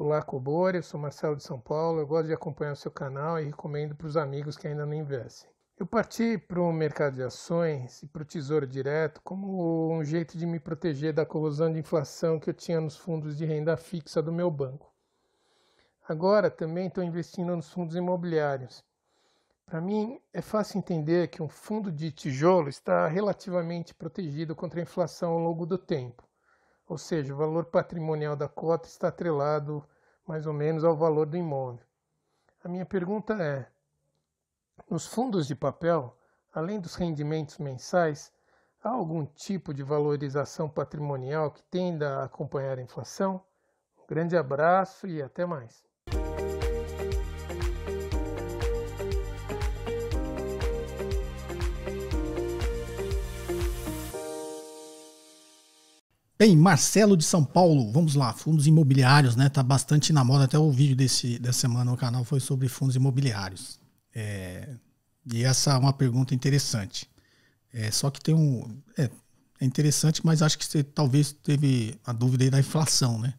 Olá, Cobori. eu sou Marcelo de São Paulo, eu gosto de acompanhar o seu canal e recomendo para os amigos que ainda não investem. Eu parti para o mercado de ações e para o Tesouro Direto como um jeito de me proteger da corrosão de inflação que eu tinha nos fundos de renda fixa do meu banco. Agora também estou investindo nos fundos imobiliários. Para mim, é fácil entender que um fundo de tijolo está relativamente protegido contra a inflação ao longo do tempo ou seja, o valor patrimonial da cota está atrelado mais ou menos ao valor do imóvel. A minha pergunta é: nos fundos de papel, além dos rendimentos mensais, há algum tipo de valorização patrimonial que tenda a acompanhar a inflação? Um grande abraço e até mais. Bem, Marcelo de São Paulo, vamos lá, fundos imobiliários, né? Tá bastante na moda, até o vídeo desse, dessa semana no canal foi sobre fundos imobiliários. É, e essa é uma pergunta interessante. É, só que tem um. É, é, interessante, mas acho que você talvez teve a dúvida aí da inflação, né?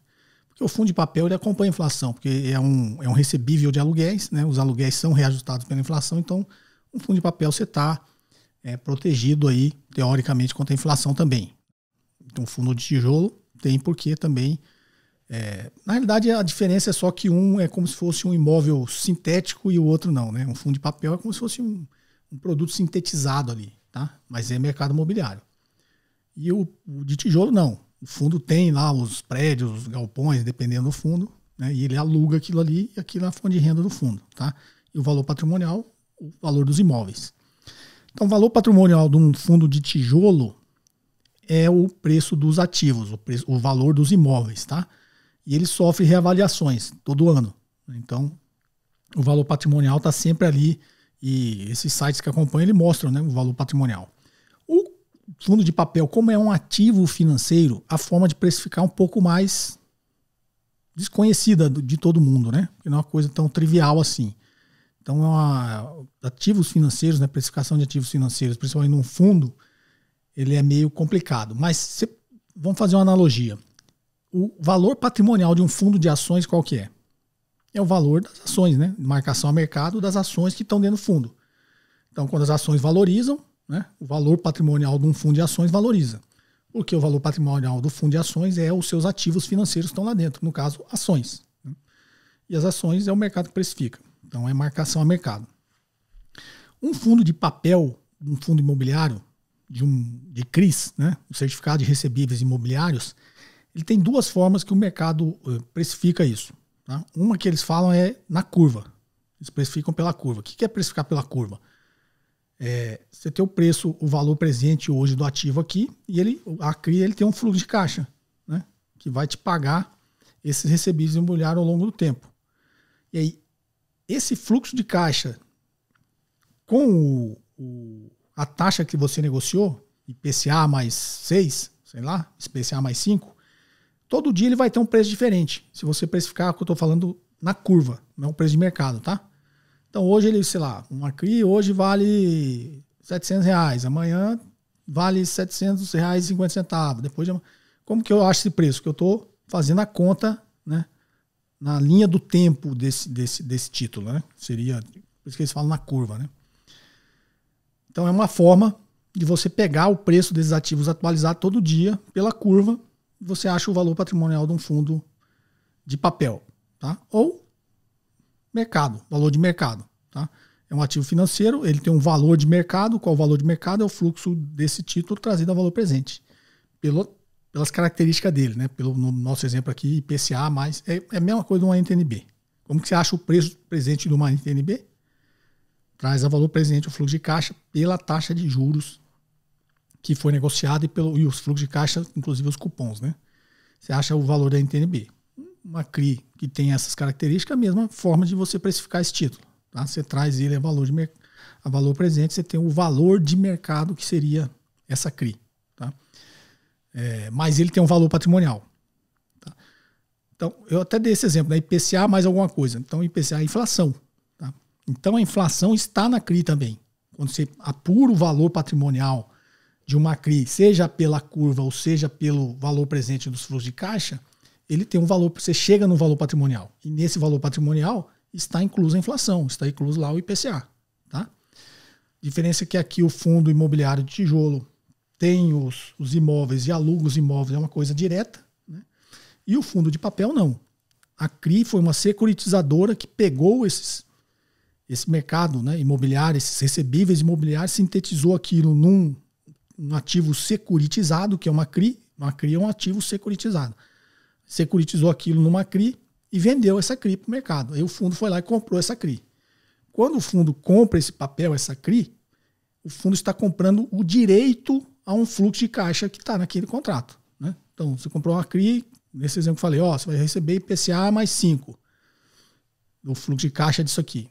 Porque o fundo de papel ele acompanha a inflação, porque é um, é um recebível de aluguéis, né? Os aluguéis são reajustados pela inflação, então um fundo de papel você está é, protegido aí, teoricamente, contra a inflação também um fundo de tijolo, tem porque também. É, na realidade, a diferença é só que um é como se fosse um imóvel sintético e o outro não, né? Um fundo de papel é como se fosse um, um produto sintetizado ali, tá? Mas é mercado imobiliário. E o, o, de tijolo, não. O fundo tem lá os prédios, os galpões, dependendo do fundo, né? E ele aluga aquilo ali e aquilo é a fonte de renda do fundo, tá? E o valor patrimonial, o valor dos imóveis. Então, o valor patrimonial de um fundo de tijolo é o preço dos ativos, o, preço, o valor dos imóveis, tá? E ele sofre reavaliações todo ano. Então, o valor patrimonial está sempre ali e esses sites que acompanham ele mostram né, o valor patrimonial. O fundo de papel, como é um ativo financeiro, a forma de precificar é um pouco mais desconhecida de todo mundo, né? Porque não é uma coisa tão trivial assim. Então, é uma, ativos financeiros, né, precificação de ativos financeiros, principalmente num fundo, ele é meio complicado. Mas se, vamos fazer uma analogia. O valor patrimonial de um fundo de ações qual que é? É o valor das ações, né? Marcação a mercado das ações que estão dentro do fundo. Então, quando as ações valorizam, né, o valor patrimonial de um fundo de ações valoriza. Porque o valor patrimonial do fundo de ações é os seus ativos financeiros que estão lá dentro, no caso, ações. Né? E as ações é o mercado que precifica. Então, é marcação a mercado. Um fundo de papel, um fundo imobiliário, de, um, de CRIs, né, o Certificado de Recebíveis Imobiliários, ele tem duas formas que o mercado eh, precifica isso. Tá? Uma que eles falam é na curva. Eles precificam pela curva. O que é precificar pela curva? É, você tem o preço, o valor presente hoje do ativo aqui, e ele, a CRI ele tem um fluxo de caixa, né? que vai te pagar esses recebíveis imobiliários ao longo do tempo. E aí, esse fluxo de caixa com o, o a taxa que você negociou, IPCA mais 6, sei lá, IPCA mais 5, todo dia ele vai ter um preço diferente. Se você precificar, que eu estou falando na curva, não é um preço de mercado, tá? Então hoje ele, sei lá, um CRI hoje vale 700 reais, amanhã vale 700 reais e 50 centavos, depois de... Como que eu acho esse preço? Que eu estou fazendo a conta, né? Na linha do tempo desse, desse, desse título, né? Seria, por isso que eles falam na curva, né? Então é uma forma de você pegar o preço desses ativos atualizar todo dia pela curva, você acha o valor patrimonial de um fundo de papel, tá? Ou mercado, valor de mercado, tá? É um ativo financeiro, ele tem um valor de mercado. Qual o valor de mercado? É o fluxo desse título trazido ao valor presente, pelo, pelas características dele, né? Pelo no nosso exemplo aqui, IPCA, mais é, é a mesma coisa de uma NTNB. Como que você acha o preço presente de uma NTNB? traz a valor presente o fluxo de caixa pela taxa de juros que foi negociada e, pelo, e os fluxos de caixa, inclusive os cupons, né? Você acha o valor da NTNB. Uma CRI que tem essas características, a mesma forma de você precificar esse título. Tá? Você traz ele a valor, de a valor presente, você tem o valor de mercado que seria essa CRI. Tá? É, mas ele tem um valor patrimonial. Tá? Então, eu até dei esse exemplo, né? IPCA mais alguma coisa. Então, IPCA é inflação. Então a inflação está na CRI também. Quando você apura o valor patrimonial de uma CRI, seja pela curva ou seja pelo valor presente dos fluxos de caixa, ele tem um valor, você chega no valor patrimonial. E nesse valor patrimonial está inclusa a inflação, está incluso lá o IPCA. Tá? Diferença é que aqui o fundo imobiliário de tijolo tem os, os imóveis e aluga os imóveis, é uma coisa direta. Né? E o fundo de papel não. A CRI foi uma securitizadora que pegou esses esse mercado né, imobiliário, esses recebíveis imobiliários, sintetizou aquilo num, num ativo securitizado, que é uma CRI. Uma CRI é um ativo securitizado. Securitizou aquilo numa CRI e vendeu essa CRI para o mercado. Aí o fundo foi lá e comprou essa CRI. Quando o fundo compra esse papel, essa CRI, o fundo está comprando o direito a um fluxo de caixa que está naquele contrato. Né? Então, você comprou uma CRI, nesse exemplo que eu falei, ó, você vai receber IPCA mais 5 do fluxo de caixa disso aqui.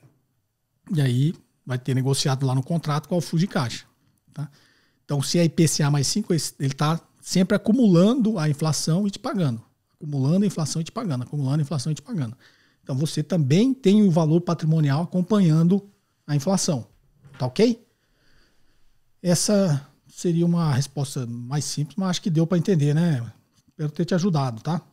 E aí vai ter negociado lá no contrato qual o fluxo de caixa. Tá? Então, se é IPCA mais 5, ele está sempre acumulando a inflação e te pagando. Acumulando a inflação e te pagando, acumulando a inflação e te pagando. Então, você também tem o valor patrimonial acompanhando a inflação. Tá ok? Essa seria uma resposta mais simples, mas acho que deu para entender, né? Espero ter te ajudado, tá?